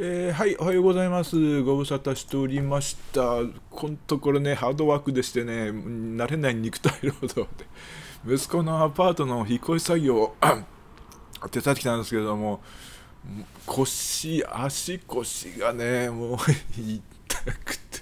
えー、はい、おはようございます。ご無沙汰しておりました。このところね、ハードワークでしてね、慣れない肉体労働で、息子のアパートの引っ越し作業を 手伝ってきたんですけれども、腰、足腰がね、もう痛くて、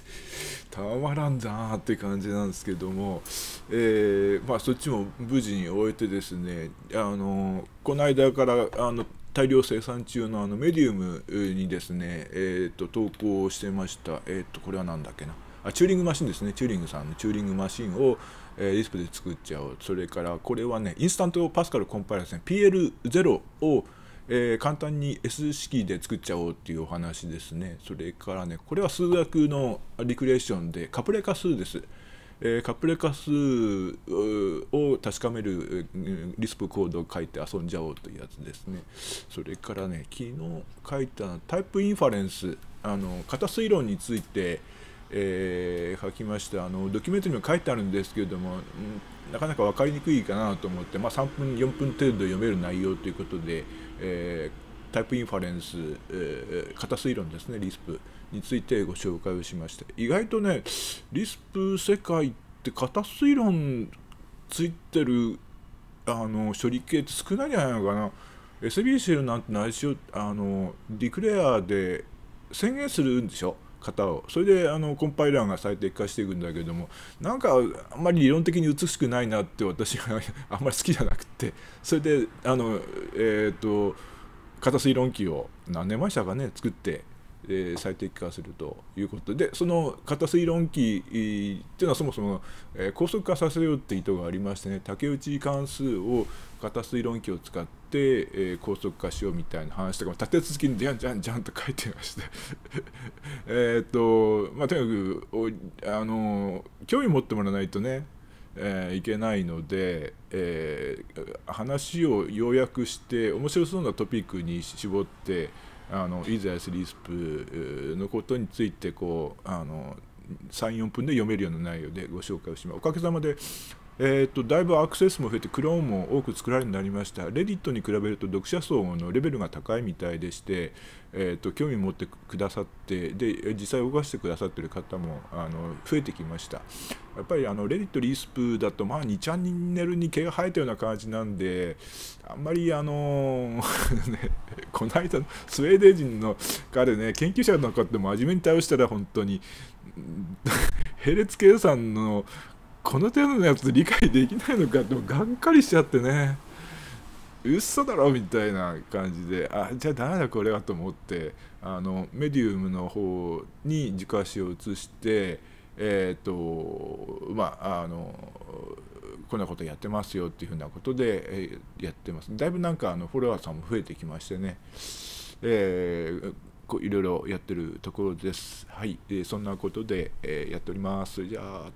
たまらんだって感じなんですけども、えー、まあ、そっちも無事に終えてですね、あの、この間から、あの、大量生産中のあのメディウムにですね、えーと、投稿してました、えーと、これは何だっけなあチューリングマシンですねチューリングさんのチューリングマシンを、えー、スプで作っちゃおうそれからこれはねインスタントパスカルコンパイラー線 PL0 をえー、簡単に S 式で作っちゃおうっていうお話ですね。それからね、これは数学のリクレーションで、カプレカ数です。えー、カプレカスを確かめる、えー、リスプコードを書いて遊んじゃおうというやつですね。それからね、昨日書いたタイプインファレンス、あの、型推論について、えー、書きましたあのドキュメントにも書いてあるんですけれども、ん、なかなか分かりにくいかなと思って、まあ、3分4分程度読める内容ということで、えタイプインファレンス、えー、型推論ですね、リスプについてご紹介をしまして、意外とね、リスプ世界って型推論ついてるあの処理系って少ないんじゃないのかな。SBCL なんて内緒、あの、ディクレアで宣言するんでしょ型をそれであのコンパイラーが最適化していくんだけどもなんかあんまり理論的に美しくないなって私は あんまり好きじゃなくてそれであのえっ、と片推論機を何年前したかね作って、えー、最適化するということでその片推論機っていうのはそもそも、えー、高速化させようって意図がありましてね竹内関数を片推論機を使って、えー、高速化しようみたいな話とかも立て続けにじゃんじゃんじゃんと書いてまして えっとまあとにかくあの興味持ってもらわないとねえー、いけないので、えー、話を要約して面白そうなトピックに絞ってあのイザヤスリスプのことについてこうあの34分で読めるような内容でご紹介をします。おかげさまでえーと、だいぶアクセスも増えてクローンも多く作られるようになりましたレディットに比べると読者層のレベルが高いみたいでして、えーと、興味持ってくださってで実際動かしてくださってる方もあの増えてきましたやっぱりあのレディットリースプだと、まあ、2チャンネルに毛が生えたような感じなんであんまりあの ね、この間スウェーデン人の彼ね研究者の方でも真面目に対応したら本当に並列計算のこの程度のやつ理解できないのかってがっかりしちゃってね嘘だろみたいな感じであじゃあダメだこれはと思ってあのメディウムの方に軸足を移してえっ、ー、とまああのこんなことやってますよっていうふうなことでやってますだいぶなんかあのフォロワーさんも増えてきましてね、えーこういろいろやってるところです。はい、えー、そんなことで、えー、やっております。じゃあ